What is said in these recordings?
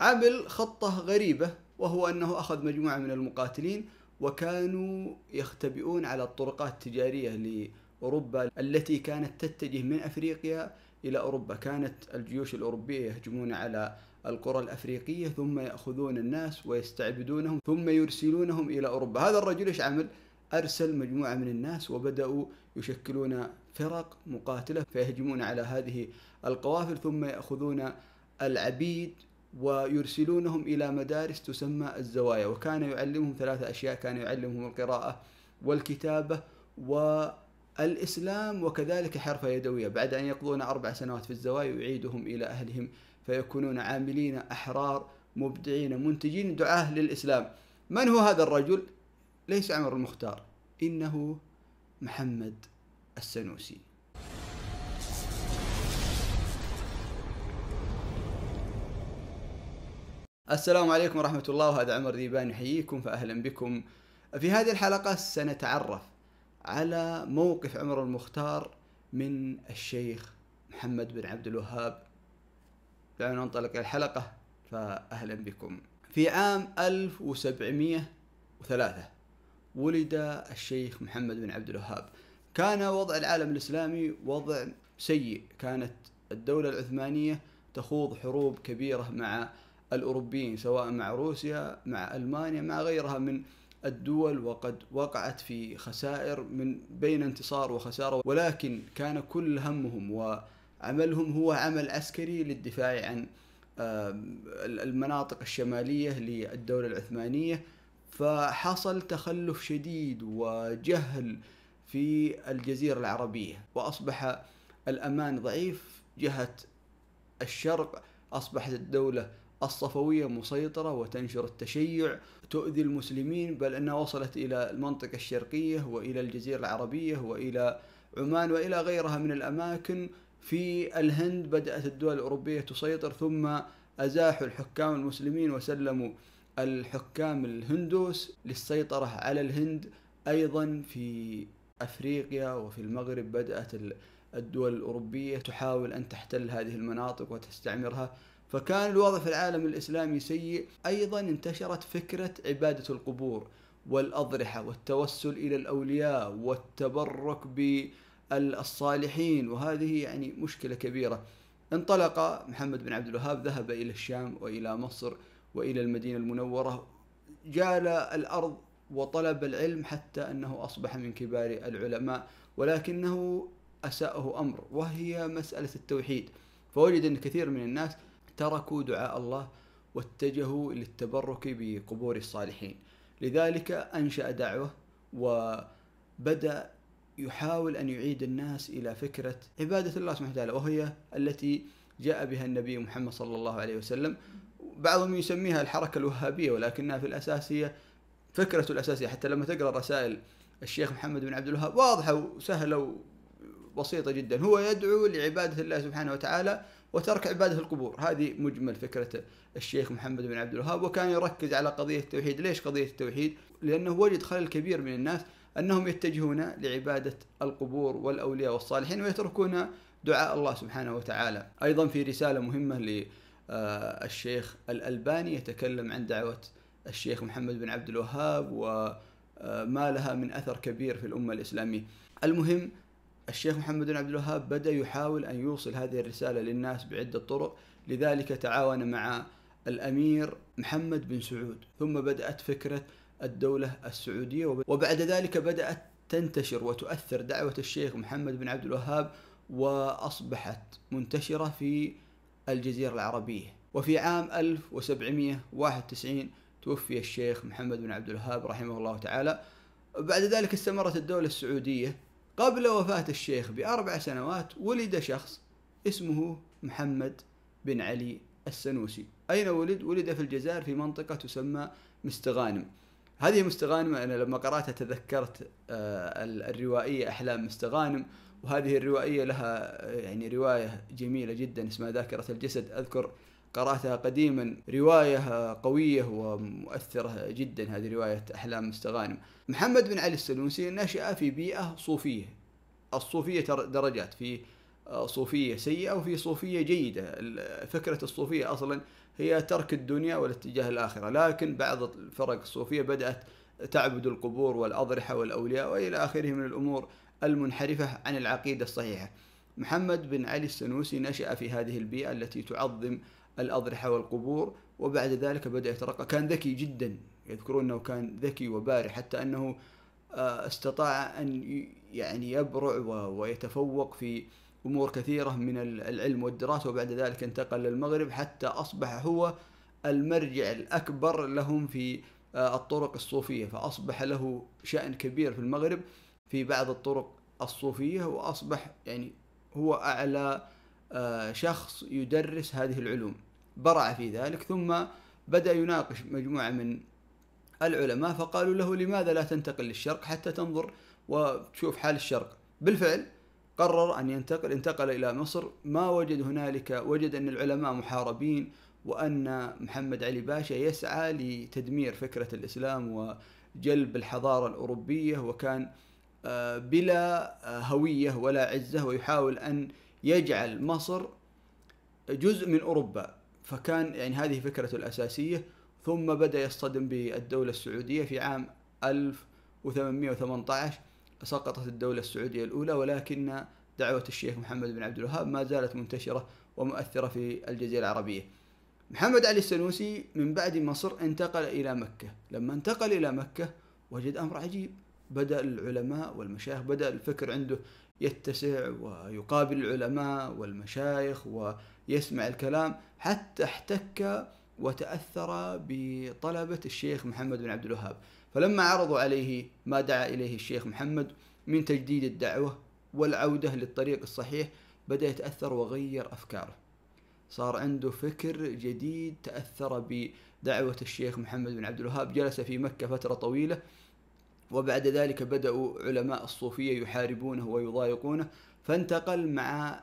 عمل خطة غريبة وهو أنه أخذ مجموعة من المقاتلين وكانوا يختبئون على الطرقات التجارية لأوروبا التي كانت تتجه من أفريقيا إلى أوروبا كانت الجيوش الأوروبية يهجمون على القرى الأفريقية ثم يأخذون الناس ويستعبدونهم ثم يرسلونهم إلى أوروبا هذا الرجل إيش عمل؟ أرسل مجموعة من الناس وبدأوا يشكلون فرق مقاتلة فيهجمون على هذه القوافل ثم يأخذون العبيد ويرسلونهم إلى مدارس تسمى الزوايا وكان يعلمهم ثلاثة أشياء كان يعلمهم القراءة والكتابة والإسلام وكذلك حرفة يدوية بعد أن يقضون أربع سنوات في الزوايا يعيدهم إلى أهلهم فيكونون عاملين أحرار مبدعين منتجين دعاة للإسلام من هو هذا الرجل؟ ليس عمر المختار إنه محمد السنوسي السلام عليكم ورحمة الله وهذا عمر ذيبان يحييكم فأهلا بكم في هذه الحلقة سنتعرف على موقف عمر المختار من الشيخ محمد بن عبد الوهاب دعونا ننطلق الحلقة فأهلا بكم في عام 1703 ولد الشيخ محمد بن عبد الوهاب كان وضع العالم الإسلامي وضع سيء كانت الدولة العثمانية تخوض حروب كبيرة مع الأوروبيين سواء مع روسيا مع ألمانيا مع غيرها من الدول وقد وقعت في خسائر من بين انتصار وخسارة ولكن كان كل همهم وعملهم هو عمل عسكري للدفاع عن المناطق الشمالية للدولة العثمانية فحصل تخلف شديد وجهل في الجزيرة العربية وأصبح الأمان ضعيف جهة الشرق أصبحت الدولة الصفوية مسيطرة وتنشر التشيع تؤذي المسلمين بل أنها وصلت إلى المنطقة الشرقية وإلى الجزيرة العربية وإلى عمان وإلى غيرها من الأماكن في الهند بدأت الدول الأوروبية تسيطر ثم أزاحوا الحكام المسلمين وسلموا الحكام الهندوس للسيطرة على الهند أيضا في أفريقيا وفي المغرب بدأت الدول الأوروبية تحاول أن تحتل هذه المناطق وتستعمرها فكان الوضع في العالم الإسلامي سيء أيضا انتشرت فكرة عبادة القبور والأضرحة والتوسل إلى الأولياء والتبرك بالصالحين وهذه يعني مشكلة كبيرة انطلق محمد بن عبد الوهاب ذهب إلى الشام وإلى مصر وإلى المدينة المنورة جال الأرض وطلب العلم حتى أنه أصبح من كبار العلماء ولكنه أساءه أمر وهي مسألة التوحيد فوجد أن كثير من الناس تركوا دعاء الله واتجهوا للتبرك بقبور الصالحين لذلك أنشأ دعوة وبدأ يحاول أن يعيد الناس إلى فكرة عبادة الله سبحانه وتعالى وهي التي جاء بها النبي محمد صلى الله عليه وسلم بعضهم يسميها الحركة الوهابية ولكنها في الأساس هي فكرة الأساسية حتى لما تقرأ رسائل الشيخ محمد بن عبد الوهاب واضحة وسهلة بسيطة جدا هو يدعو لعبادة الله سبحانه وتعالى وترك عبادة القبور هذه مجمل فكرة الشيخ محمد بن عبد الوهاب وكان يركز على قضية التوحيد ليش قضية التوحيد؟ لأنه وجد خلل كبير من الناس أنهم يتجهون لعبادة القبور والأولياء والصالحين ويتركون دعاء الله سبحانه وتعالى أيضا في رسالة مهمة للشيخ الألباني يتكلم عن دعوة الشيخ محمد بن عبد الوهاب وما لها من أثر كبير في الأمة الإسلامية المهم الشيخ محمد بن عبد الوهاب بدأ يحاول أن يوصل هذه الرسالة للناس بعدة طرق لذلك تعاون مع الأمير محمد بن سعود ثم بدأت فكرة الدولة السعودية وبعد ذلك بدأت تنتشر وتؤثر دعوة الشيخ محمد بن عبد الوهاب وأصبحت منتشرة في الجزيرة العربية وفي عام 1791 توفي الشيخ محمد بن عبد الوهاب رحمه الله تعالى بعد ذلك استمرت الدولة السعودية قبل وفاة الشيخ بأربع سنوات ولد شخص اسمه محمد بن علي السنوسي أين ولد؟ ولد في الجزائر في منطقة تسمى مستغانم هذه مستغانم أنا لما قرأتها تذكرت آه، الروائية أحلام مستغانم وهذه الروائية لها آه، يعني رواية جميلة جدا اسمها ذاكرة الجسد أذكر قرأتها قديما رواية قوية ومؤثرة جدا هذه رواية أحلام مستغانم محمد بن علي السلونسي نشأ في بيئة صوفية الصوفية درجات في آه، صوفية سيئة وفي صوفية جيدة فكرة الصوفية أصلا هي ترك الدنيا والاتجاه الآخرة لكن بعض الفرق الصوفية بدأت تعبد القبور والأضرحة والأولياء وإلى آخره من الأمور المنحرفة عن العقيدة الصحيحة محمد بن علي السنوسي نشأ في هذه البيئة التي تعظم الأضرحة والقبور وبعد ذلك بدأ يترقى كان ذكي جدا يذكرون أنه كان ذكي وبارع حتى أنه آه، استطاع أن يعني يبرع ويتفوق في أمور كثيرة من العلم والدراسة وبعد ذلك انتقل للمغرب حتى أصبح هو المرجع الأكبر لهم في آه، الطرق الصوفية فأصبح له شأن كبير في المغرب في بعض الطرق الصوفية وأصبح يعني هو أعلى آه، شخص يدرس هذه العلوم برع في ذلك ثم بدأ يناقش مجموعة من العلماء فقالوا له لماذا لا تنتقل للشرق حتى تنظر وتشوف حال الشرق بالفعل قرر أن ينتقل انتقل إلى مصر ما وجد هنالك وجد أن العلماء محاربين وأن محمد علي باشا يسعى لتدمير فكرة الإسلام وجلب الحضارة الأوروبية وكان آه، بلا هوية ولا عزة ويحاول أن يجعل مصر جزء من اوروبا فكان يعني هذه فكرته الاساسيه ثم بدا يصطدم بالدوله السعوديه في عام 1818 سقطت الدوله السعوديه الاولى ولكن دعوه الشيخ محمد بن عبد الوهاب ما زالت منتشره ومؤثره في الجزيره العربيه. محمد علي السنوسي من بعد مصر انتقل الى مكه، لما انتقل الى مكه وجد امر عجيب، بدا العلماء والمشايخ بدا الفكر عنده يتسع ويقابل العلماء والمشايخ ويسمع الكلام حتى احتك وتأثر بطلبة الشيخ محمد بن عبد الوهاب فلما عرضوا عليه ما دعا إليه الشيخ محمد من تجديد الدعوة والعودة للطريق الصحيح بدأ يتأثر وغير أفكاره صار عنده فكر جديد تأثر بدعوة الشيخ محمد بن عبد الوهاب جلس في مكة فترة طويلة وبعد ذلك بدأوا علماء الصوفية يحاربونه ويضايقونه فانتقل مع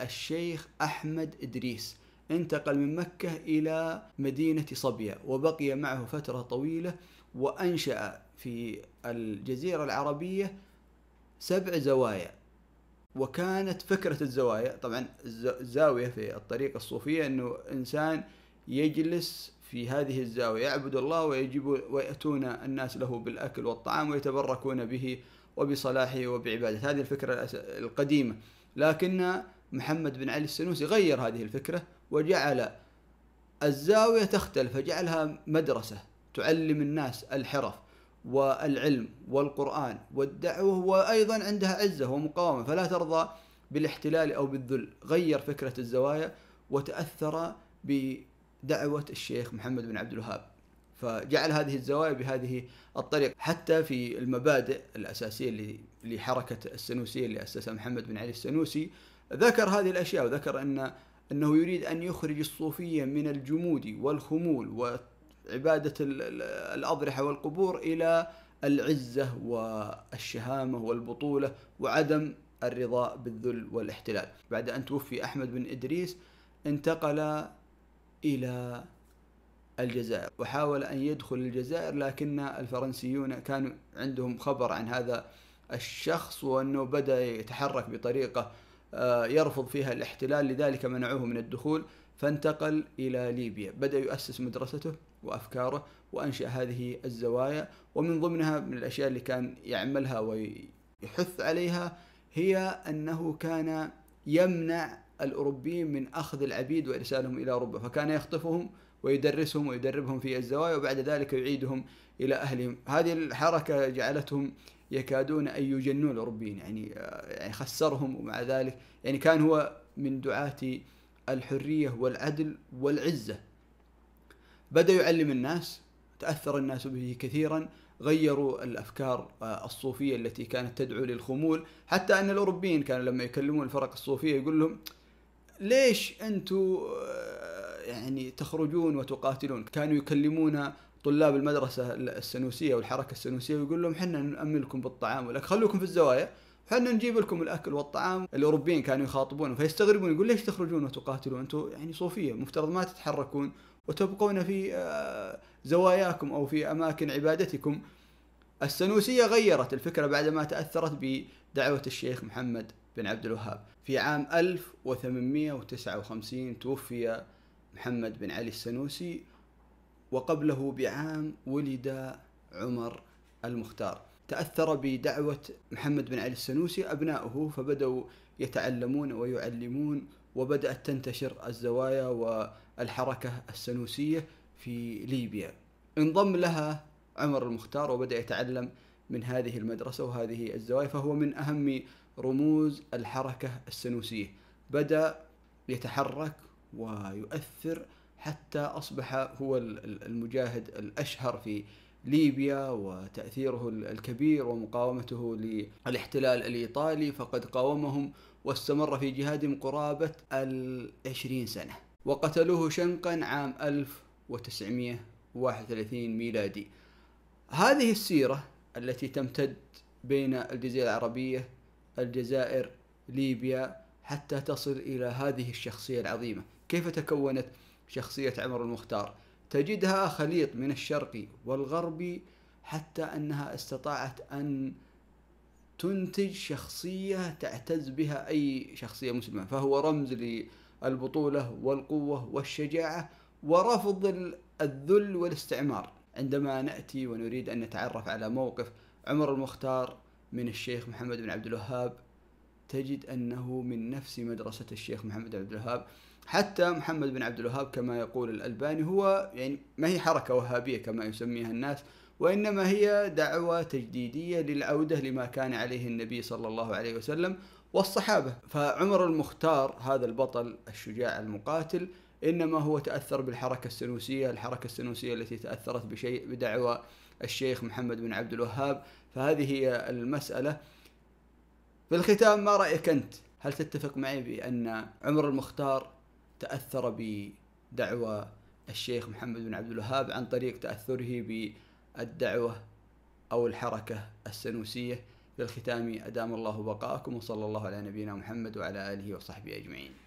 الشيخ أحمد إدريس انتقل من مكة إلى مدينة صبية وبقي معه فترة طويلة وأنشأ في الجزيرة العربية سبع زوايا وكانت فكرة الزوايا طبعا الزاوية في الطريقة الصوفية أنه إنسان يجلس في هذه الزاوية يعبد الله ويجب ويأتون الناس له بالأكل والطعام ويتبركون به وبصلاحه وبعبادته هذه الفكرة القديمة لكن محمد بن علي السنوسي غير هذه الفكرة وجعل الزاوية تختلف فجعلها مدرسة تعلم الناس الحرف والعلم والقرآن والدعوة وأيضا عندها عزة ومقاومة فلا ترضى بالاحتلال أو بالذل غير فكرة الزوايا وتأثر ب دعوة الشيخ محمد بن عبد الوهاب فجعل هذه الزوايا بهذه الطريقة حتى في المبادئ الأساسية لحركة السنوسية اللي أسسها محمد بن علي السنوسي ذكر هذه الأشياء وذكر أن أنه يريد أن يخرج الصوفية من الجمود والخمول وعبادة الأضرحة والقبور إلى العزة والشهامة والبطولة وعدم الرضا بالذل والاحتلال بعد أن توفي أحمد بن إدريس انتقل إلى الجزائر وحاول أن يدخل الجزائر لكن الفرنسيون كانوا عندهم خبر عن هذا الشخص وأنه بدأ يتحرك بطريقة آه، يرفض فيها الاحتلال لذلك منعوه من الدخول فانتقل إلى ليبيا بدأ يؤسس مدرسته وأفكاره وأنشأ هذه الزوايا ومن ضمنها من الأشياء اللي كان يعملها ويحث عليها هي أنه كان يمنع الأوروبيين من أخذ العبيد وإرسالهم إلى أوروبا فكان يخطفهم ويدرسهم ويدربهم في الزوايا وبعد ذلك يعيدهم إلى أهلهم هذه الحركة جعلتهم يكادون أن يجنون الأوروبيين يعني آه، يعني خسرهم ومع ذلك يعني كان هو من دعاة الحرية والعدل والعزة بدأ يعلم الناس تأثر الناس به كثيرا غيروا الافكار آه، الصوفيه التي كانت تدعو للخمول، حتى ان الاوروبيين كانوا لما يكلمون الفرق الصوفيه يقول لهم ليش انتم آه، يعني تخرجون وتقاتلون كانوا يكلمون طلاب المدرسة السنوسية والحركة السنوسية ويقول لهم احنا نأمنكم بالطعام والأكل خلوكم في الزوايا احنا نجيب لكم الاكل والطعام الاوروبيين كانوا يخاطبون فيستغربون يقول ليش تخرجون وتقاتلون انتم يعني صوفيه مفترض ما تتحركون وتبقون في آه، زواياكم او في اماكن عبادتكم السنوسيه غيرت الفكره بعدما تاثرت بدعوه الشيخ محمد بن عبد الوهاب في عام 1859 توفي محمد بن علي السنوسي وقبله بعام ولد عمر المختار تأثر بدعوة محمد بن علي السنوسي أبناؤه فبدأوا يتعلمون ويعلمون وبدأت تنتشر الزوايا والحركة السنوسية في ليبيا انضم لها عمر المختار وبدأ يتعلم من هذه المدرسة وهذه الزوايا فهو من أهم رموز الحركة السنوسية بدأ يتحرك ويؤثر حتى أصبح هو المجاهد الأشهر في ليبيا وتأثيره الكبير ومقاومته للاحتلال الإيطالي فقد قاومهم واستمر في جهادهم قرابة العشرين سنة وقتلوه شنقا عام 1931 ميلادي هذه السيرة التي تمتد بين الجزيرة العربية الجزائر ليبيا حتى تصل إلى هذه الشخصية العظيمة كيف تكونت شخصية عمر المختار تجدها خليط من الشرقي والغربي حتى أنها استطاعت أن تنتج شخصية تعتز بها أي شخصية مسلمة فهو رمز للبطولة والقوة والشجاعة ورفض الذل والاستعمار عندما نأتي ونريد أن نتعرف على موقف عمر المختار من الشيخ محمد بن عبد الوهاب تجد أنه من نفس مدرسة الشيخ محمد بن عبد الوهاب حتى محمد بن عبد الوهاب كما يقول الألباني هو يعني ما هي حركة وهابية كما يسميها الناس وإنما هي دعوة تجديدية للعودة لما كان عليه النبي صلى الله عليه وسلم والصحابة فعمر المختار هذا البطل الشجاع المقاتل إنما هو تأثر بالحركة السنوسية الحركة السنوسية التي تأثرت بشيء بدعوة الشيخ محمد بن عبد الوهاب فهذه هي المسألة في الختام ما رأيك أنت هل تتفق معي بأن عمر المختار تأثر بدعوى الشيخ محمد بن عبد الوهاب عن طريق تأثره بالدعوة أو الحركة السنوسية في الختام أدام الله بقاءكم وصلى الله على نبينا محمد وعلى آله وصحبه أجمعين